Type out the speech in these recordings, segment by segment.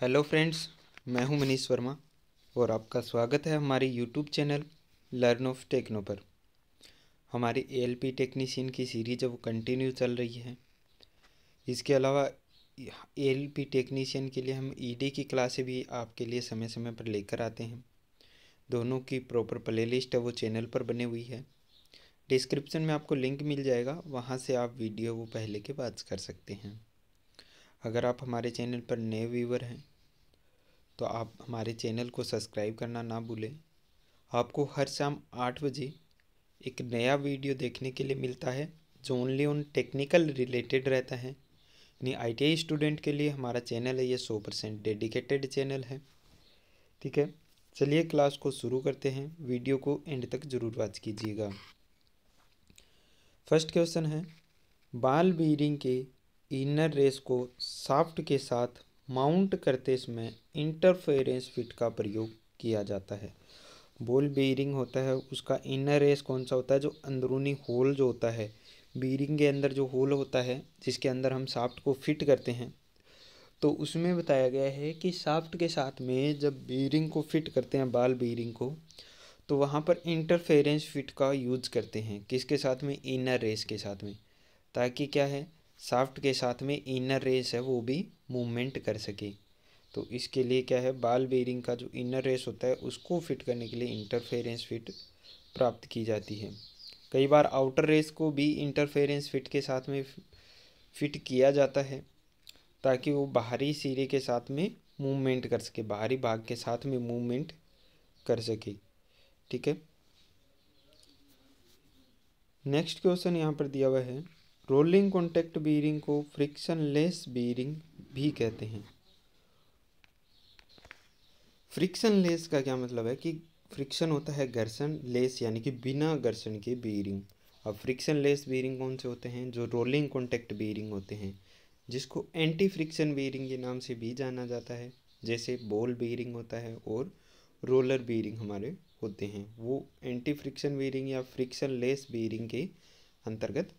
hello friends मैं हूं मनीष वर्मा और आपका स्वागत है हमारे YouTube channel learn of techno पर हमारी एलपी टेक्नीशियन की सीरीज है वो कंटिन्यू चल रही है इसके अलावा एलपी टेक्नीशियन के लिए हम ईडी e की क्लासें भी आपके लिए समय समय पर लेकर आते हैं दोनों की प्रॉपर प्लेलिस्ट है वो चैनल पर बनी हुई है डिस्क्रिप्शन में आपको लिंक मिल जाएगा वहाँ से आप वीडियो वो पहले के बाद कर सकते हैं अगर आप हमारे चैनल पर नए व्यूवर हैं तो आप हमारे चैनल को सब्सक्राइब करना ना भूलें आपको हर शाम आठ बजे एक नया वीडियो देखने के लिए मिलता है जो ओनली उन टेक्निकल रिलेटेड रहता है यानी आई स्टूडेंट के लिए हमारा चैनल है ये सौ परसेंट डेडिकेटेड चैनल है ठीक है चलिए क्लास को शुरू करते हैं वीडियो को एंड तक जरूर वाच कीजिएगा फर्स्ट क्वेश्चन है बाल बीरिंग के इनर रेस को साफ्ट के साथ माउंट करते समय इंटरफेरेंस फिट का प्रयोग किया जाता है बॉल बीरिंग होता है उसका इनर रेस कौन सा होता है जो अंदरूनी होल जो होता है बीरिंग के अंदर जो होल होता है जिसके अंदर हम साफ्ट को फिट करते हैं तो उसमें बताया गया है कि साफ्ट के साथ में जब बीरिंग को फिट करते हैं बाल बीरिंग को तो वहाँ पर इंटरफेरेंस फिट का यूज़ करते हैं किसके साथ में इनर रेस के साथ में ताकि क्या है साफ्ट के साथ में इनर रेस है वो भी मूवमेंट कर सके तो इसके लिए क्या है बाल बेरिंग का जो इनर रेस होता है उसको फिट करने के लिए इंटरफेरेंस फिट प्राप्त की जाती है कई बार आउटर रेस को भी इंटरफेरेंस फिट के साथ में फिट किया जाता है ताकि वो बाहरी सिरे के साथ में मूवमेंट कर सके बाहरी भाग के साथ में मूवमेंट कर सके ठीक है नेक्स्ट क्वेश्चन यहाँ पर दिया हुआ है रोलिंग कॉन्टैक्ट बीरिंग को फ्रिक्शन लेस बीरिंग भी कहते हैं फ्रिक्शन लेस का क्या मतलब है कि फ्रिक्शन होता है घर्षण लेस यानी कि बिना घर्षण के बीरिंग अब फ्रिक्शन लेस बीरिंग कौन से होते हैं जो रोलिंग कॉन्टैक्ट बीरिंग होते हैं जिसको एंटी फ्रिक्शन बीरिंग के नाम से भी जाना जाता है जैसे बॉल बीरिंग होता है और रोलर बीरिंग हमारे होते हैं वो एंटी फ्रिक्शन बीरिंग या फ्रिक्शन लेस बीरिंग के अंतर्गत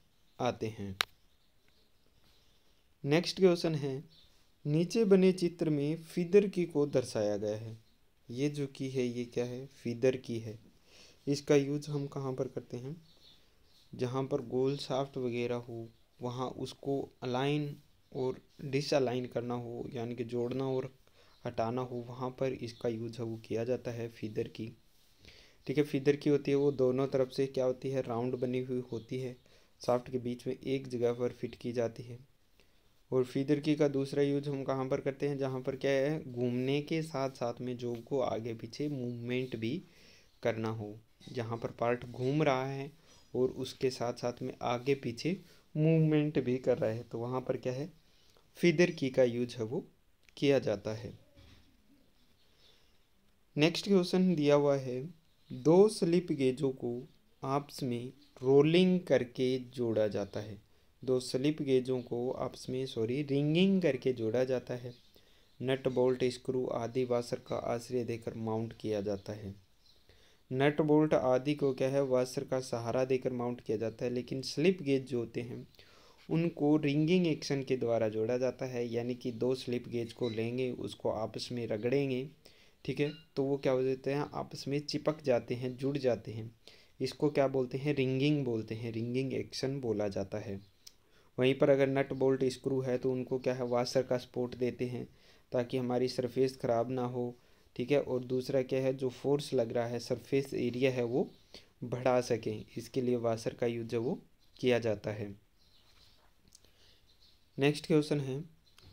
आते हैं नेक्स्ट क्वेश्चन है नीचे बने चित्र में फीदर की को दर्शाया गया है ये जो की है ये क्या है फीदर की है इसका यूज हम कहाँ पर करते हैं जहाँ पर गोल साफ्ट वगैरह हो वहाँ उसको अलाइन और डिसअलाइन करना हो यानी कि जोड़ना और हटाना हो वहाँ पर इसका यूज है वो किया जाता है फीदर की ठीक है फीदर की होती है वो दोनों तरफ से क्या होती है राउंड बनी हुई होती है साफ़्ट के बीच में एक जगह पर फिट की जाती है और की का दूसरा यूज हम कहाँ पर करते हैं जहाँ पर क्या है घूमने के साथ साथ में जॉब को आगे पीछे मूवमेंट भी करना हो जहाँ पर पार्ट घूम रहा है और उसके साथ साथ में आगे पीछे मूवमेंट भी कर रहा है तो वहाँ पर क्या है फीदर की का यूज है वो किया जाता है नेक्स्ट क्वेश्चन दिया हुआ है दो स्लिप गेजों को आपस में रोलिंग करके जोड़ा जाता है दो स्लिप गेजों को आपस में सॉरी रिंगिंग करके जोड़ा जाता है नट बोल्ट स्क्रू आदि वासर का आश्रय देकर माउंट किया जाता है नट बोल्ट आदि को क्या है वाशर का सहारा देकर माउंट किया जाता है लेकिन स्लिप गेज जो होते हैं उनको रिंगिंग एक्शन के द्वारा जोड़ा जाता है यानी कि दो स्लिप गेज को लेंगे उसको आपस में रगड़ेंगे ठीक है तो वो क्या हो जाते हैं आपस में चिपक जाते हैं जुड़ जाते हैं इसको क्या बोलते हैं रिंगिंग बोलते हैं रिंगिंग एक्शन बोला जाता है वहीं पर अगर नट बोल्ट स्क्रू है तो उनको क्या है वाशर का सपोर्ट देते हैं ताकि हमारी सरफेस ख़राब ना हो ठीक है और दूसरा क्या है जो फोर्स लग रहा है सरफेस एरिया है वो बढ़ा सकें इसके लिए वाशर का यूज वो किया जाता है नेक्स्ट क्वेश्चन है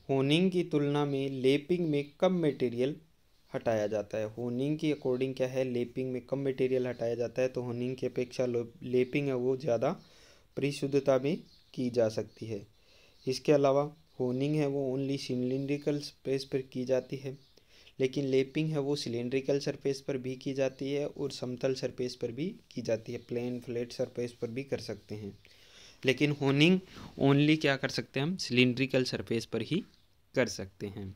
होनिंग की तुलना में लेपिंग में कम मटेरियल हटाया जाता है होनिंग के अकॉर्डिंग क्या है लेपिंग में कम मटेरियल हटाया जाता है तो होनिंग की अपेक्षा लेपिंग है वो ज़्यादा परिशुद्धता में की जा सकती है इसके अलावा होनिंग है वो ओनली सिलिंड्रिकल स्पेस पर की जाती है लेकिन लेपिंग है वो सिलेंड्रिकल सरफेस पर भी की जाती है और समतल सरफेस पर भी की जाती है प्लेन फ्लैट सरफेस पर भी कर सकते हैं लेकिन होनिंग ओनली क्या कर सकते हैं हम सिलेंड्रिकल सरफेस पर ही कर सकते हैं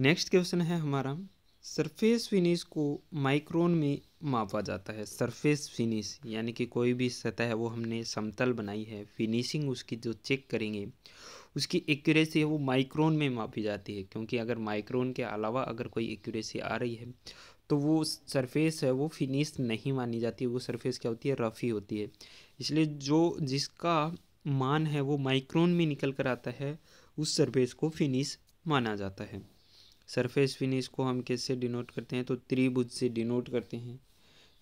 नेक्स्ट क्वेश्चन है हमारा सरफेस फिनिश को माइक्रोन में मापा जाता है सरफेस फिनिश यानी कि कोई भी सतह है वो हमने समतल बनाई है फिनिशिंग उसकी जो चेक करेंगे उसकी एक्यूरेसी है वो माइक्रोन में मापी जाती है क्योंकि अगर माइक्रोन के अलावा अगर कोई एक्यूरेसी आ रही है तो वो सरफेस है वो फिनिश नहीं मानी जाती वो सरफेस क्या होती है रफ़ ही होती है इसलिए जो जिसका मान है वो माइक्रोन में निकल कर आता है उस सरफेस को फिनिश माना जाता है सरफेस फिनिश को हम किससे डिनोट करते हैं तो त्रिभुज से डिनोट करते हैं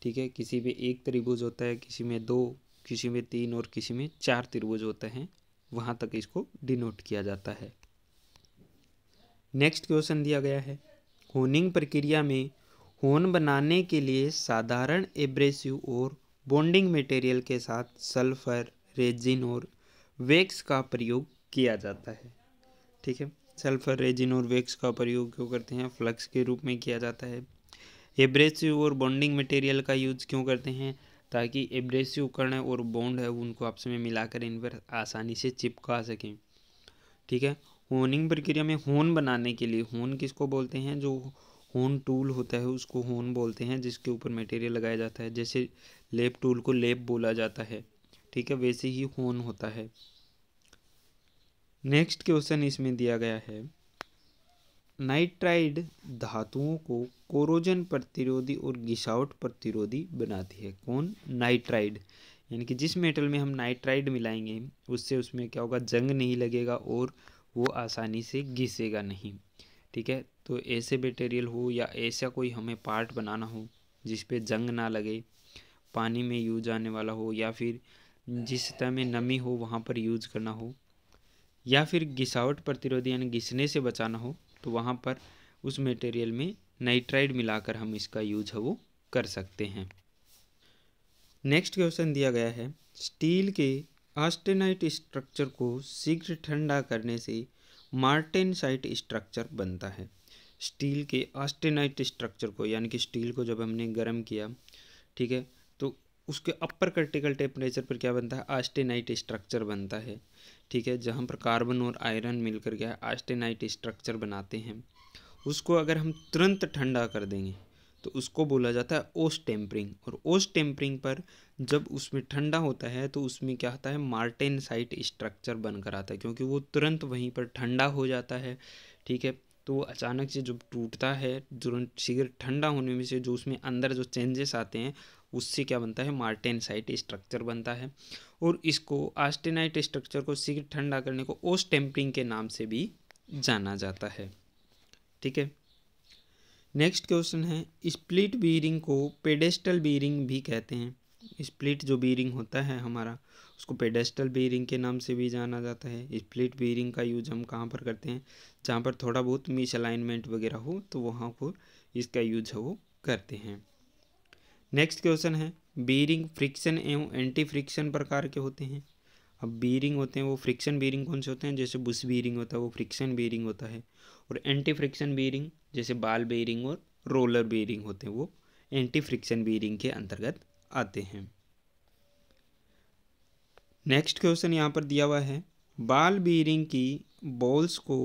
ठीक है किसी में एक त्रिभुज होता है किसी में दो किसी में तीन और किसी में चार त्रिभुज होते हैं वहाँ तक इसको डिनोट किया जाता है नेक्स्ट क्वेश्चन दिया गया है होनिंग प्रक्रिया में होन बनाने के लिए साधारण एब्रेसिव और बॉन्डिंग मटेरियल के साथ सल्फर रेजिन और वेक्स का प्रयोग किया जाता है ठीक है सल्फर रेजिन और वैक्स का प्रयोग क्यों करते हैं फ्लक्स के रूप में किया जाता है एब्रेसिव और बॉन्डिंग मटेरियल का यूज क्यों करते हैं ताकि एब्रेसिव कण और बॉन्ड है उनको आपस में मिलाकर इन पर आसानी से चिपका सकें ठीक है होनिंग प्रक्रिया में होन बनाने के लिए होन किसको बोलते हैं जो होन टूल होता है उसको होन बोलते हैं जिसके ऊपर मटेरियल लगाया जाता है जैसे लेप टूल को लेप बोला जाता है ठीक है वैसे ही होन होता है नेक्स्ट क्वेश्चन इसमें दिया गया है नाइट्राइड धातुओं को कोरोजन प्रतिरोधी और घिसावट प्रतिरोधी बनाती है कौन नाइट्राइड यानी कि जिस मेटल में हम नाइट्राइड मिलाएंगे उससे उसमें क्या होगा जंग नहीं लगेगा और वो आसानी से घिसेगा नहीं ठीक है तो ऐसे मटेरियल हो या ऐसा कोई हमें पार्ट बनाना हो जिस पे जंग ना लगे पानी में यूज आने वाला हो या फिर जिस तरह में नमी हो वहाँ पर यूज करना हो या फिर घिसावट प्रतिरोधी यानी घिसने से बचाना हो तो वहाँ पर उस मटेरियल में नाइट्राइड मिलाकर हम इसका यूज है वो कर सकते हैं नेक्स्ट क्वेश्चन दिया गया है स्टील के आस्टेनाइट स्ट्रक्चर को शीघ्र ठंडा करने से मार्टेनसाइट स्ट्रक्चर बनता है स्टील के आस्टेनाइट स्ट्रक्चर को यानी कि स्टील को जब हमने गर्म किया ठीक है तो उसके अपर क्रिटिकल टेम्परेचर पर क्या बनता है आस्टेनाइट स्ट्रक्चर बनता है ठीक है जहाँ पर कार्बन और आयरन मिलकर क्या है आस्टेनाइट स्ट्रक्चर बनाते हैं उसको अगर हम तुरंत ठंडा कर देंगे तो उसको बोला जाता है ओस टेम्परिंग और ओस टेम्परिंग पर जब उसमें ठंडा होता है तो उसमें क्या होता है मार्टेन साइट स्ट्रक्चर बनकर आता है क्योंकि वो तुरंत वहीं पर ठंडा हो जाता है ठीक है तो अचानक से जब टूटता है तुरंत शीघ्र ठंडा होने में से जो उसमें अंदर जो चेंजेस आते हैं उससे क्या बनता है मार्टेनसाइट स्ट्रक्चर बनता है और इसको आस्टेनाइट स्ट्रक्चर को शीघ्र ठंडा करने को ओस टेम्परिंग के नाम से भी जाना जाता है ठीक है नेक्स्ट क्वेश्चन है स्प्लिट बीरिंग को पेडेस्टल बीरिंग भी कहते हैं स्प्लिट जो बीरिंग होता है हमारा उसको पेडेस्टल बीरिंग के नाम से भी जाना जाता है स्प्लिट बीरिंग का यूज हम कहाँ पर करते हैं जहाँ पर थोड़ा बहुत मिस अलाइनमेंट वगैरह हो तो वहाँ पर इसका यूज वो करते हैं नेक्स्ट क्वेश्चन है बीरिंग फ्रिक्शन एवं एंटी फ्रिक्शन प्रकार के होते हैं अब बीरिंग होते हैं वो फ्रिक्शन बीरिंग कौन से होते हैं जैसे बुश बीरिंग होता है वो फ्रिक्शन बीरिंग होता है और एंटी फ्रिक्शन बीरिंग जैसे बाल बीरिंग और रोलर बीरिंग होते हैं वो एंटी फ्रिक्शन बीरिंग के अंतर्गत आते हैं नेक्स्ट क्वेश्चन यहाँ पर दिया हुआ है बाल बीरिंग की बॉल्स को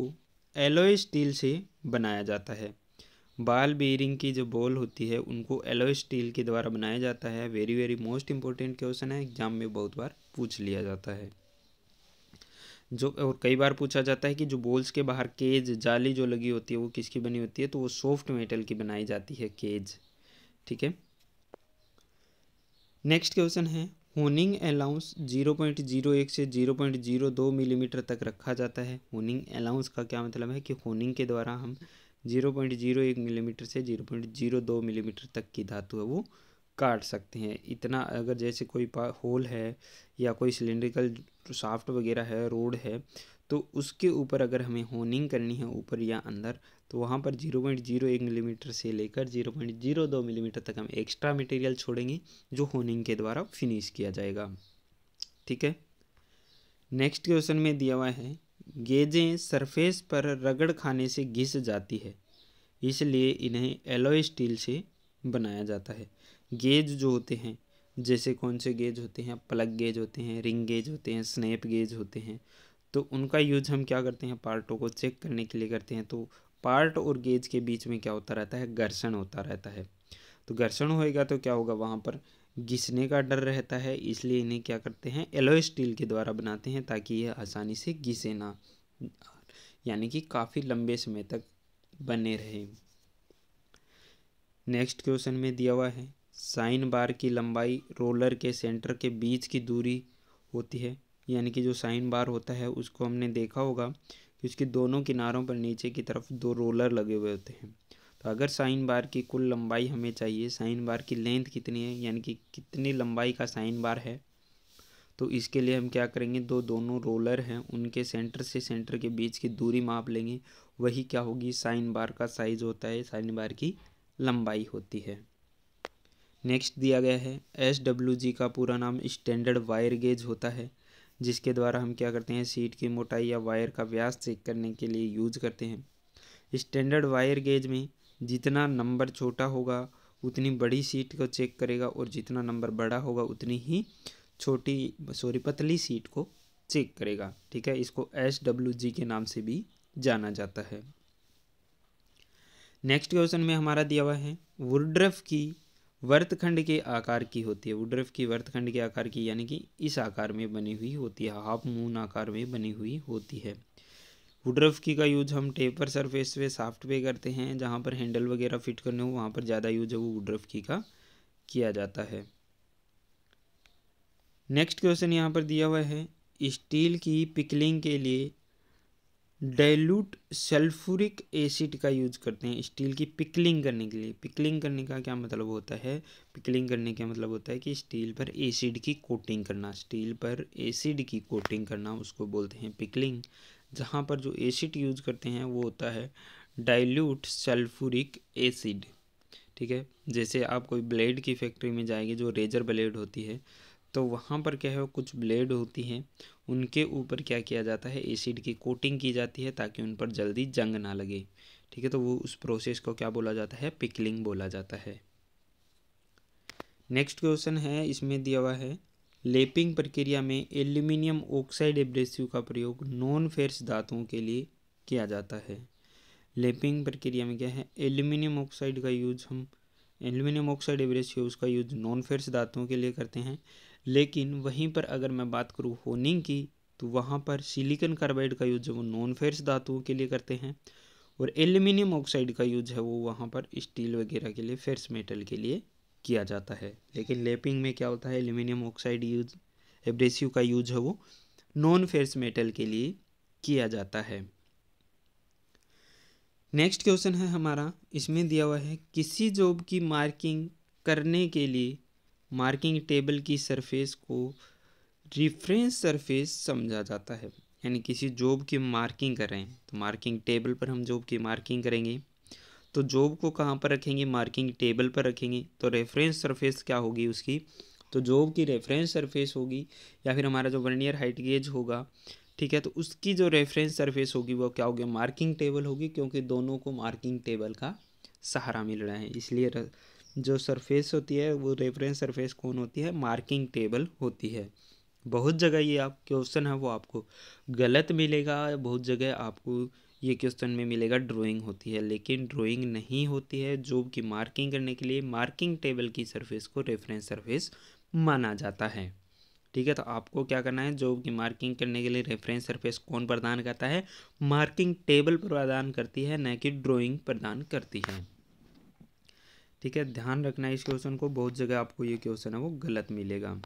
एलोए स्टील से बनाया जाता है बाल बेयरिंग की जो बॉल होती है उनको एलो स्टील के द्वारा बनाया जाता है very very most important question है एग्जाम में बहुत बार पूछ लिया जाता है जो और कई बार पूछा जाता है कि जो बॉल्स के बाहर केज जाली जो लगी होती है वो किसकी बनी होती है तो वो सॉफ्ट मेटल की बनाई जाती है केज ठीक है नेक्स्ट क्वेश्चन है honing allowance zero point zero एक से जीरो पॉइंट जीरो दो मिलीमीटर तक रखा जाता है होनिंग अलाउंस का क्या मतलब है कि होनिंग के द्वारा हम जीरो पॉइंट जीरो एक मिलीमीटर से जीरो पॉइंट जीरो दो मिलीमीटर तक की धातु है वो काट सकते हैं इतना अगर जैसे कोई होल है या कोई सिलेंड्रिकल साफ्ट वगैरह है रोड है तो उसके ऊपर अगर हमें होनिंग करनी है ऊपर या अंदर तो वहाँ पर जीरो पॉइंट जीरो एक मिलीमीटर से लेकर जीरो पॉइंट जीरो दो मिलीमीटर तक हम एक्स्ट्रा मटेरियल छोड़ेंगे जो होनिंग के द्वारा फिनिश किया जाएगा ठीक है नेक्स्ट क्वेश्चन में दिया हुआ है गेजें सरफेस पर रगड़ खाने से घिस जाती है इसलिए इन्हें एलोय स्टील से बनाया जाता है गेज जो होते हैं जैसे कौन से गेज होते हैं प्लग गेज होते हैं रिंग गेज होते हैं स्नैप गेज होते हैं तो उनका यूज हम क्या करते हैं पार्टों को चेक करने के लिए करते हैं तो पार्ट और गेज के बीच में क्या होता रहता है घर्षण होता रहता है तो घर्षण होएगा तो क्या होगा वहाँ पर घिसने का डर रहता है इसलिए इन्हें क्या करते हैं एलोय स्टील के द्वारा बनाते हैं ताकि यह आसानी से घिसे ना यानी कि काफ़ी लंबे समय तक बने रहे नेक्स्ट क्वेश्चन में दिया हुआ है साइन बार की लंबाई रोलर के सेंटर के बीच की दूरी होती है यानी कि जो साइन बार होता है उसको हमने देखा होगा कि उसके दोनों किनारों पर नीचे की तरफ दो रोलर लगे हुए होते हैं तो अगर साइन बार की कुल लंबाई हमें चाहिए साइन बार की लेंथ कितनी है यानी कि कितनी लंबाई का साइन बार है तो इसके लिए हम क्या करेंगे दो दोनों रोलर हैं उनके सेंटर से सेंटर के बीच की दूरी माप लेंगे वही क्या होगी साइन बार का साइज होता है साइन बार की लंबाई होती है नेक्स्ट दिया गया है एस डब्ल्यू जी का पूरा नाम स्टैंडर्ड वायर गेज होता है जिसके द्वारा हम क्या करते हैं सीट की मोटाई या वायर का व्यास चेक करने के लिए यूज करते हैं स्टैंडर्ड वायर गेज में जितना नंबर छोटा होगा उतनी बड़ी सीट को चेक करेगा और जितना नंबर बड़ा होगा उतनी ही छोटी सॉरी पतली सीट को चेक करेगा ठीक है इसको एस डब्ल्यू जी के नाम से भी जाना जाता है नेक्स्ट क्वेश्चन में हमारा दिया हुआ है वुड्रफ की वर्तखंड के आकार की होती है वुड्रफ की वर्तखंड के आकार की यानी कि इस आकार में बनी हुई होती है हाफ मून आकार में बनी हुई होती है वुडरफ की का यूज़ हम टेपर सरफेस पे साफ्ट पे करते हैं जहाँ पर हैंडल वगैरह फिट करने हो वहाँ पर ज़्यादा यूज है वो वुडरफ की का किया जाता है नेक्स्ट क्वेश्चन यहाँ पर दिया हुआ है स्टील की पिकलिंग के लिए डाइल्यूट सल्फ्यूरिक एसिड का यूज करते हैं स्टील की पिकलिंग करने के लिए पिकलिंग करने का क्या मतलब होता है पिकलिंग करने का मतलब होता है कि स्टील पर एसिड की कोटिंग करना स्टील पर एसिड की कोटिंग करना उसको बोलते हैं पिकलिंग जहाँ पर जो एसिड यूज करते हैं वो होता है डाइल्यूट सल्फ्यूरिक एसिड ठीक है जैसे आप कोई ब्लेड की फैक्ट्री में जाएंगे जो रेजर ब्लेड होती है तो वहाँ पर क्या है कुछ ब्लेड होती हैं उनके ऊपर क्या किया जाता है एसिड की कोटिंग की जाती है ताकि उन पर जल्दी जंग ना लगे ठीक है तो वो उस प्रोसेस को क्या बोला जाता है पिकलिंग बोला जाता है नेक्स्ट क्वेश्चन है इसमें दिया हुआ है लेपिंग प्रक्रिया में एल्यूमिनियम ऑक्साइड एब्रेसिव का प्रयोग नॉन फेर्स धातुओं के लिए किया जाता है लेपिंग प्रक्रिया में क्या है एल्यूमिनियम ऑक्साइड का यूज हम एल्यूमिनियम ऑक्साइड एब्रेसिव उसका यूज नॉन फेर्स धातुओं के लिए करते हैं लेकिन वहीं पर अगर मैं बात करूँ होनिंग की तो वहाँ पर सिलिकन कार्बाइड का यूज वो नॉन फेर्स धातुओं के लिए करते हैं और एल्युमिनियम ऑक्साइड का यूज है वो वहाँ पर स्टील वगैरह के लिए फेर्स मेटल के लिए किया जाता है लेकिन लेपिंग में क्या होता है एल्यूमिनियम ऑक्साइड यूज एब्रेसिव का यूज है वो नॉन फेस मेटल के लिए किया जाता है नेक्स्ट क्वेश्चन है हमारा इसमें दिया हुआ है किसी जॉब की मार्किंग करने के लिए मार्किंग टेबल की सरफेस को रिफ्रेंस सरफेस समझा जाता है यानी किसी जॉब की मार्किंग कर रहे हैं तो मार्किंग टेबल पर हम जॉब की मार्किंग करेंगे तो जॉब को कहाँ पर रखेंगे मार्किंग टेबल पर रखेंगे तो रेफरेंस सरफेस क्या होगी उसकी तो जॉब की रेफरेंस सरफेस होगी या फिर हमारा जो वन ईयर हाइट गेज होगा ठीक है तो उसकी जो रेफरेंस सरफेस होगी वो क्या होगी मार्किंग टेबल होगी क्योंकि दोनों को मार्किंग टेबल का सहारा मिल रहा है इसलिए जो सरफेस होती है वो रेफरेंस सरफेस कौन होती है मार्किंग टेबल होती है बहुत जगह ये आप क्वेश्चन है वो आपको गलत मिलेगा बहुत जगह आपको ये क्वेश्चन में मिलेगा ड्राइंग होती है लेकिन ड्राइंग नहीं होती है जॉब की मार्किंग करने के लिए मार्किंग टेबल की सरफेस को रेफरेंस सरफेस माना जाता है ठीक है तो आपको क्या करना है जॉब की मार्किंग करने के लिए रेफरेंस सरफेस कौन प्रदान करता है मार्किंग टेबल प्रदान करती है न कि ड्रॉइंग प्रदान करती है ठीक है ध्यान रखना इस क्वेश्चन को बहुत जगह आपको ये क्वेश्चन है वो गलत मिलेगा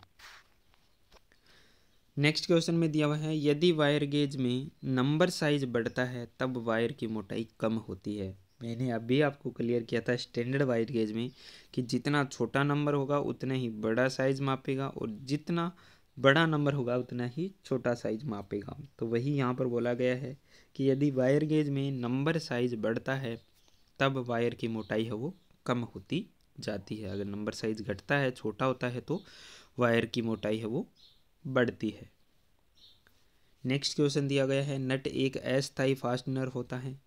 नेक्स्ट क्वेश्चन में दिया हुआ है यदि वायर गेज में नंबर साइज बढ़ता है तब वायर की मोटाई कम होती है मैंने अभी आपको क्लियर किया था स्टैंडर्ड वायर गेज में कि जितना छोटा नंबर होगा उतना ही बड़ा साइज मापेगा और जितना बड़ा नंबर होगा उतना ही छोटा साइज मापेगा तो वही यहाँ पर बोला गया है कि यदि वायर गेज में नंबर साइज बढ़ता है तब वायर की मोटाई है वो कम होती जाती है अगर नंबर साइज घटता है छोटा होता है तो वायर की मोटाई है वो बढ़ती है नेक्स्ट क्वेश्चन दिया गया है नट एक अस्थाई फास्टनर होता है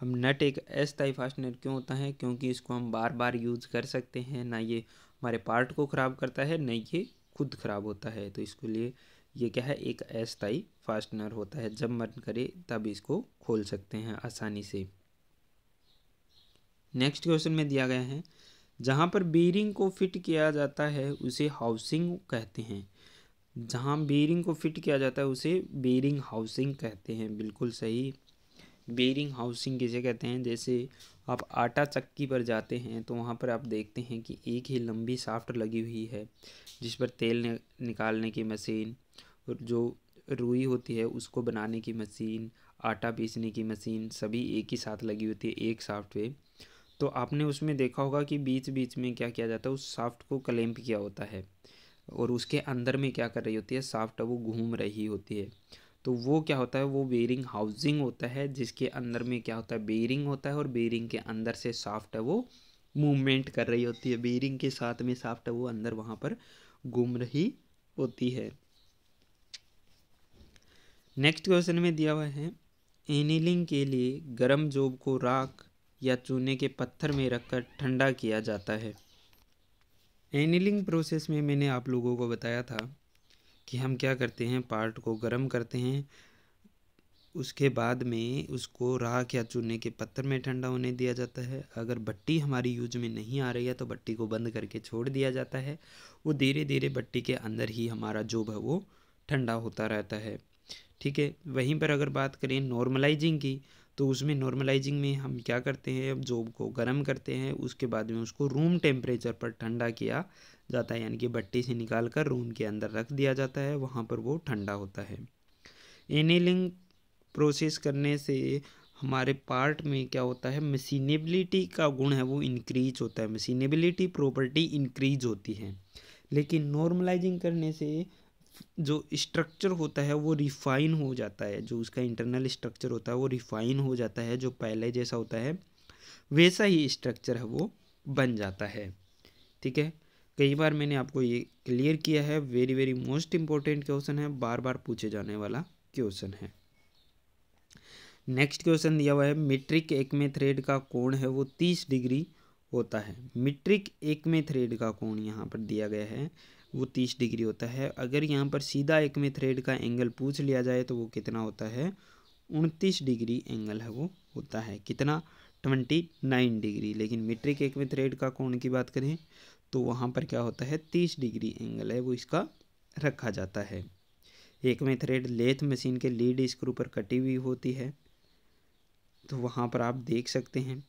हम नट एक अस्थाई फास्टनर क्यों होता है क्योंकि इसको हम बार बार यूज़ कर सकते हैं ना ये हमारे पार्ट को ख़राब करता है ना ये खुद ख़राब होता है तो इसके लिए ये क्या है एक अस्थाई फास्टनर होता है जब मन करे तब इसको खोल सकते हैं आसानी से नेक्स्ट क्वेश्चन में दिया गया है जहाँ पर बीरिंग को फिट किया जाता है उसे हाउसिंग कहते हैं जहाँ बेरिंग को फिट किया जाता है उसे बेरिंग हाउसिंग कहते हैं बिल्कुल सही बेरिंग हाउसिंग किसे कहते हैं जैसे आप आटा चक्की पर जाते हैं तो वहाँ पर आप देखते हैं कि एक ही लंबी साफ्ट लगी हुई है जिस पर तेल निकालने की मशीन और जो रुई होती है उसको बनाने की मशीन आटा पीसने की मशीन सभी एक ही साथ लगी होती है एक साफ्ट पे तो आपने उसमें देखा होगा कि बीच बीच में क्या किया जाता है उस साफ्ट को क्लेम्प किया होता है और उसके अंदर में क्या कर रही होती है साफ्ट वो घूम रही होती है तो वो क्या होता है वो बेरिंग हाउसिंग होता है जिसके अंदर में क्या होता है बेरिंग होता है और बेरिंग के अंदर से साफ्ट वो मूवमेंट कर रही होती है बेरिंग के साथ में साफ्ट वो अंदर वहाँ पर घूम रही होती है नेक्स्ट क्वेश्चन में दिया हुआ है एनीलिंग के लिए गर्म जोब को राख या चूने के पत्थर में रखकर ठंडा किया जाता है एनिलिंग प्रोसेस में मैंने आप लोगों को बताया था कि हम क्या करते हैं पार्ट को गर्म करते हैं उसके बाद में उसको राख या चूने के पत्थर में ठंडा होने दिया जाता है अगर भट्टी हमारी यूज में नहीं आ रही है तो भट्टी को बंद करके छोड़ दिया जाता है वो धीरे धीरे भट्टी के अंदर ही हमारा जोब है वो ठंडा होता रहता है ठीक है वहीं पर अगर बात करें नॉर्मलाइजिंग की तो उसमें नॉर्मलाइजिंग में हम क्या करते हैं अब जॉब को गर्म करते हैं उसके बाद में उसको रूम टेम्परेचर पर ठंडा किया जाता है यानी कि भट्टी से निकाल कर रूम के अंदर रख दिया जाता है वहाँ पर वो ठंडा होता है एनेलिंग प्रोसेस करने से हमारे पार्ट में क्या होता है मशीनेबिलिटी का गुण है वो इंक्रीज होता है मशीनेबिलिटी प्रॉपर्टी इंक्रीज होती है लेकिन नॉर्मलाइजिंग करने से जो स्ट्रक्चर होता है वो रिफाइन हो जाता है जो उसका इंटरनल स्ट्रक्चर होता है वो रिफाइन हो जाता है जो पहले जैसा होता है वैसा ही स्ट्रक्चर है वो बन जाता है ठीक है कई बार मैंने आपको ये क्लियर किया है very very most important question है बार बार पूछे जाने वाला क्वेश्चन है नेक्स्ट क्वेश्चन दिया हुआ है मीट्रिक एक में थ्रेड का कोण है वो तीस डिग्री होता है मीट्रिक एक में थ्रेड का कोण यहाँ पर दिया गया है वो तीस डिग्री होता है अगर यहाँ पर सीधा एक में थ्रेड का एंगल पूछ लिया जाए तो वो कितना होता है उनतीस डिग्री एंगल है वो होता है कितना ट्वेंटी नाइन डिग्री लेकिन मीट्रिक एक में थ्रेड का कोण की बात करें तो वहाँ पर क्या होता है तीस डिग्री एंगल है वो इसका रखा जाता है एक में थ्रेड लेथ मशीन के लीड स्क्रू पर कटी हुई होती है तो वहाँ पर आप देख सकते हैं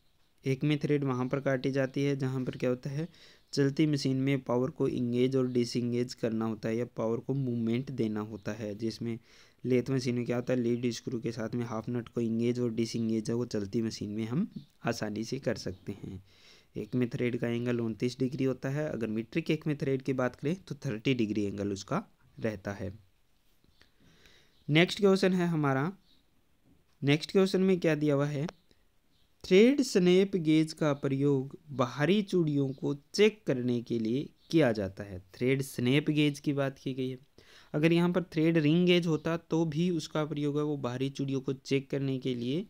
एक में थ्रेड वहाँ पर काटी जाती है जहाँ पर क्या होता है चलती मशीन में पावर को इंगेज और डिसंगेज करना होता है या पावर को मूवमेंट देना होता है जिसमें लेथ मशीन में क्या होता है लीड स्क्रू के साथ में हाफ नट को इंगेज और डिसंगेज है वो चलती मशीन में हम आसानी से कर सकते हैं एक में थ्रेड का एंगल उनतीस डिग्री होता है अगर मीट्रिक एक में थ्रेड की बात करें तो थर्टी डिग्री एंगल उसका रहता है नेक्स्ट क्वेश्चन है हमारा नेक्स्ट क्वेश्चन में क्या दिया हुआ है थ्रेड स्नेप गेज का प्रयोग बाहरी चूड़ियों को चेक करने के लिए किया जाता है थ्रेड स्नेप गेज की बात की गई है अगर यहाँ पर थ्रेड रिंग गेज होता तो भी उसका प्रयोग है वो बाहरी चूड़ियों को चेक करने के लिए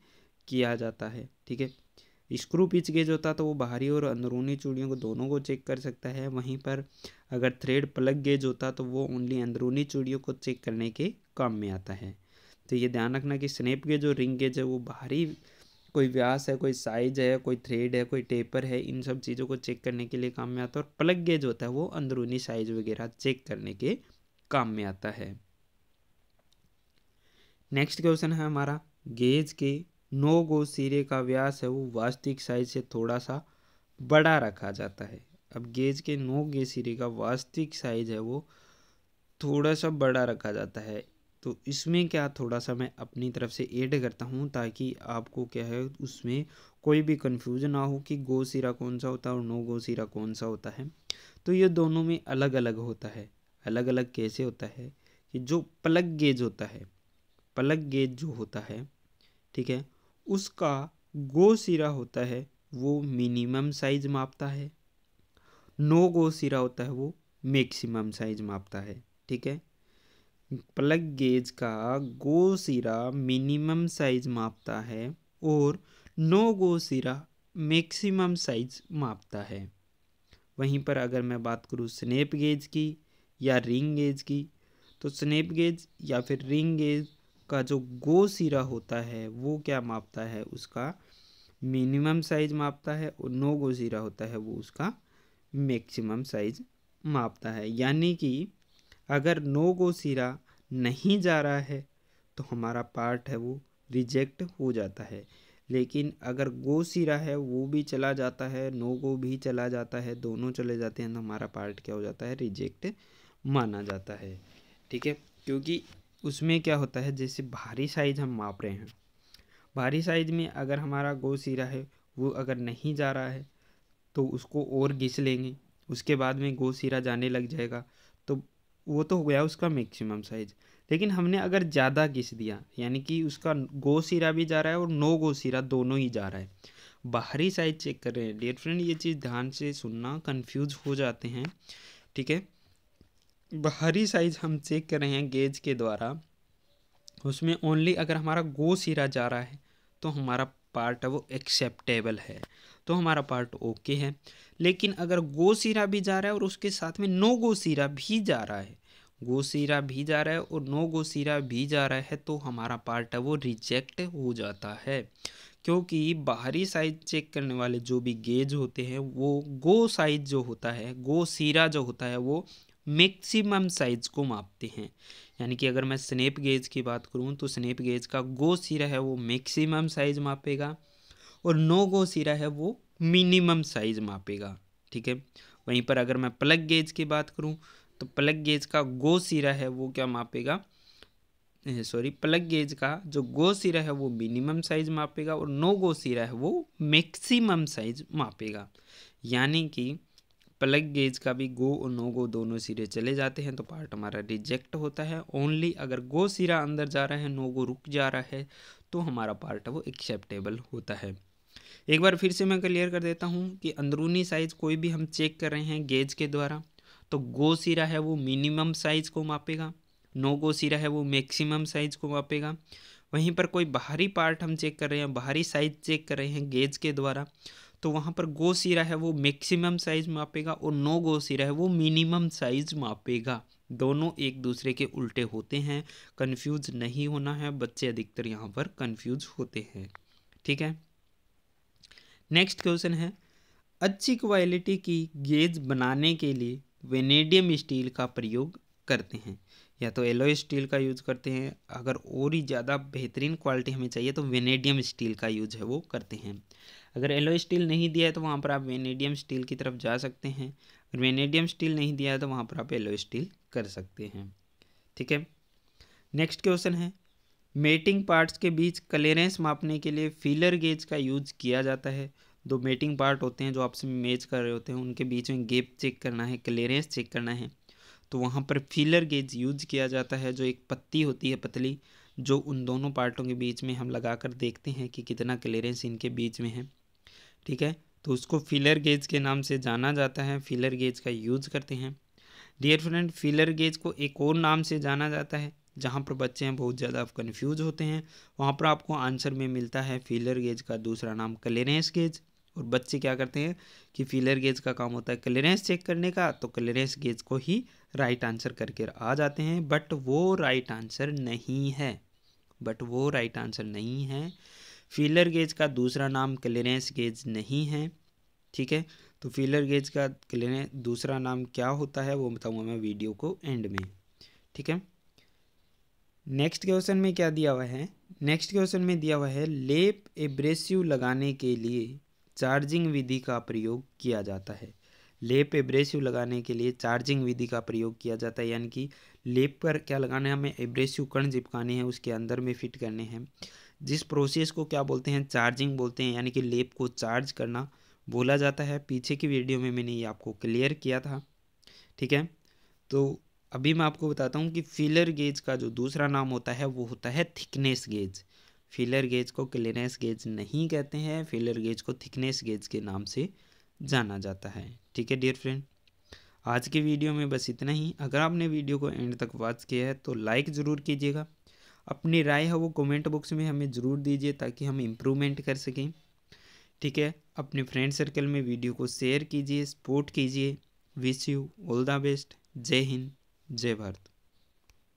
किया जाता है ठीक है स्क्रू पिच गेज होता तो वो बाहरी और अंदरूनी चूड़ियों को दोनों को चेक कर सकता है वहीं पर अगर थ्रेड प्लग गेज होता तो वो ओनली अंदरूनी चूड़ियों को चेक करने के काम में आता है तो ये ध्यान रखना कि स्नेप गेज और रिंग गेज है वो बाहरी कोई व्यास है कोई साइज है कोई थ्रेड है कोई टेपर है इन सब चीज़ों को चेक करने के लिए काम में आता है और प्लग गेज होता है वो अंदरूनी साइज वगैरह चेक करने के काम में आता है नेक्स्ट क्वेश्चन है हमारा गेज के नो गो सिरे का व्यास है वो वास्तविक साइज से थोड़ा सा बड़ा रखा जाता है अब गेज के नो गे सिरे का वास्तविक साइज है वो थोड़ा सा बड़ा रखा जाता है तो इसमें क्या थोड़ा सा मैं अपनी तरफ से ऐड करता हूँ ताकि आपको क्या है उसमें कोई भी कन्फ्यूज़न ना हो कि गो सिरा कौन सा होता है और नो गो सिरा कौन सा होता है तो ये दोनों में अलग अलग होता है अलग अलग कैसे होता है कि जो प्लग गेज होता है प्लग गेज जो होता है ठीक है उसका गो सिरा होता है वो मिनिमम साइज मापता है नो गो सिरा होता है वो मैक्सिमम साइज मापता है ठीक है प्लग गेज का गो सिरा मिनिमम साइज मापता है और नो गो सिरा मैक्सिमम साइज मापता है वहीं पर अगर मैं बात करूँ स्नेप गेज की या रिंग गेज की तो स्नेप गेज या फिर रिंग गेज का जो गो सिरा होता है वो क्या मापता है उसका मिनिमम साइज मापता है और नो गो सिरा होता है वो उसका मैक्सिमम साइज मापता है यानी कि अगर नो गो सिरा नहीं जा रहा है तो हमारा पार्ट है वो रिजेक्ट हो जाता है लेकिन अगर गो सिरा है वो भी चला जाता है नो गो भी चला जाता है दोनों चले जाते हैं तो हमारा पार्ट क्या हो जाता है रिजेक्ट माना जाता है ठीक है क्योंकि उसमें क्या होता है जैसे भारी साइज हम माप रहे हैं भारी साइज में अगर हमारा गो सिरा है वो अगर नहीं जा रहा है तो उसको और घिस लेंगे उसके बाद में गो सिरा जाने लग जाएगा वो तो हो गया उसका मैक्सिमम साइज़ लेकिन हमने अगर ज़्यादा घिस दिया यानी कि उसका गो सिरा भी जा रहा है और नो गो सिरा दोनों ही जा रहा है बाहरी साइज़ चेक कर रहे हैं डियर फ्रेंड ये चीज़ ध्यान से सुनना कंफ्यूज हो जाते हैं ठीक है बाहरी साइज हम चेक कर रहे हैं गेज के द्वारा उसमें ओनली अगर हमारा गो सिरा जा रहा है तो हमारा पार्ट है वो एक्सेप्टेबल है तो हमारा पार्ट ओके है लेकिन अगर गो सिरा भी जा रहा है और उसके साथ में नो गो सिरा भी जा रहा है गोसीरा भी जा रहा है और नो गोसीरा भी जा रहा है तो हमारा पार्ट है वो रिजेक्ट हो जाता है क्योंकि बाहरी साइज चेक करने वाले जो भी गेज होते हैं वो गो साइज जो होता है गो सीरा जो होता है वो मैक्सिमम साइज को मापते हैं यानी कि अगर मैं स्नेप गेज की बात करूँ तो स्नेप गेज का गो सीरा है वो मैक्सिमम साइज मापेगा और नो गो सीरा है वो मिनिमम साइज मापेगा ठीक है वहीं पर अगर मैं प्लग गेज की बात करूँ तो प्लग गेज का गो सिरा है वो क्या मापेगा सॉरी प्लग गेज का जो गो सिरा है वो मिनिमम साइज मापेगा और नो गो सिरा है वो मैक्सिमम साइज मापेगा यानी कि प्लग गेज का भी गो और नो गो दोनों सिरे चले जाते हैं तो पार्ट हमारा रिजेक्ट होता है ओनली अगर गो सिरा अंदर जा रहा है नो गो रुक जा रहा है तो हमारा पार्ट वो एक्सेप्टेबल होता है एक बार फिर से मैं क्लियर कर देता हूँ कि अंदरूनी साइज कोई भी हम चेक कर रहे हैं गेज के द्वारा तो गो सिरा है वो मिनिमम साइज़ को मापेगा नो गो सिरा है वो मैक्सिमम साइज़ को मापेगा वहीं पर कोई बाहरी पार्ट हम चेक कर रहे हैं बाहरी साइज़ चेक कर रहे हैं गेज के द्वारा तो वहाँ पर गो सिरा है वो मैक्सिमम साइज़ मापेगा और नो गो सिरा है वो मिनिमम साइज़ मापेगा दोनों एक दूसरे के उल्टे होते हैं कन्फ्यूज़ नहीं होना है बच्चे अधिकतर यहाँ पर कन्फ्यूज़ होते हैं ठीक है नेक्स्ट क्वेश्चन है अच्छी क्वालिटी की गेज बनाने के लिए वेनेडियम स्टील का प्रयोग करते हैं या तो एलो स्टील का यूज करते हैं अगर और ही ज़्यादा बेहतरीन क्वालिटी हमें चाहिए तो वेनेडियम स्टील का यूज है वो करते हैं अगर एलो स्टील नहीं दिया है तो वहाँ पर आप वेनेडियम स्टील की तरफ जा सकते हैं अगर वेनेडियम स्टील नहीं दिया है तो वहाँ पर आप एलो स्टील कर सकते हैं ठीक है नेक्स्ट क्वेश्चन है मेटिंग पार्ट्स के बीच क्लियरेंस मापने के लिए फीलर गेज का यूज किया जाता है दो मेटिंग पार्ट होते हैं जो आपसे मेज कर रहे होते हैं उनके बीच में गेप चेक करना है क्लियरेंस चेक करना है तो वहाँ पर फीलर गेज यूज किया जाता है जो एक पत्ती होती है पतली जो उन दोनों पार्टों के बीच में हम लगा कर देखते हैं कि कितना क्लियरेंस इनके बीच में है ठीक है तो उसको फीलर गेज के नाम से जाना जाता है फीलर गेज का यूज़ करते हैं डियर फ्रेंड फीलर गेज को एक और नाम से जाना जाता है जहाँ पर बच्चे हैं बहुत ज़्यादा कन्फ्यूज होते हैं वहाँ पर आपको आंसर में मिलता है फीलर गेज का दूसरा नाम क्लियरेंस गेज और बच्चे क्या करते हैं कि फीलर गेज का काम होता है क्लियरेंस चेक करने का तो क्लियरेंस गेज को ही राइट आंसर करके आ जाते हैं बट वो राइट आंसर नहीं है बट वो राइट आंसर नहीं है फीलर गेज का दूसरा नाम क्लियरेंस गेज नहीं है ठीक है तो फीलर गेज का क्लियरें दूसरा नाम क्या होता है वो बताऊँगा मैं वीडियो को एंड में ठीक है नेक्स्ट क्वेश्चन में क्या दिया हुआ है नेक्स्ट क्वेश्चन में दिया हुआ है लेप एब्रेसिव लगाने के लिए चार्जिंग विधि का प्रयोग किया जाता है लेप एब्रेसिव लगाने के लिए चार्जिंग विधि का प्रयोग किया जाता है यानी कि लेप पर क्या लगाना है हमें एब्रेसिव कण चिपकाने हैं उसके अंदर में फिट करने हैं जिस प्रोसेस को क्या बोलते हैं चार्जिंग बोलते हैं यानी कि लेप को चार्ज करना बोला जाता है पीछे की वीडियो में मैंने ये आपको क्लियर किया था ठीक है तो अभी मैं आपको बताता हूँ कि फिलर गेज का जो दूसरा नाम होता है वो होता है थिकनेस गेज फिलर गेज को क्लिनेस गेज नहीं कहते हैं फिलर गेज को थिकनेस गेज के नाम से जाना जाता है ठीक है डियर फ्रेंड आज के वीडियो में बस इतना ही अगर आपने वीडियो को एंड तक वॉच किया है तो लाइक ज़रूर कीजिएगा अपनी राय है वो कमेंट बॉक्स में हमें ज़रूर दीजिए ताकि हम इम्प्रूवमेंट कर सकें ठीक है अपने फ्रेंड सर्कल में वीडियो को शेयर कीजिए सपोर्ट कीजिए wish you all the best जय हिंद जय भारत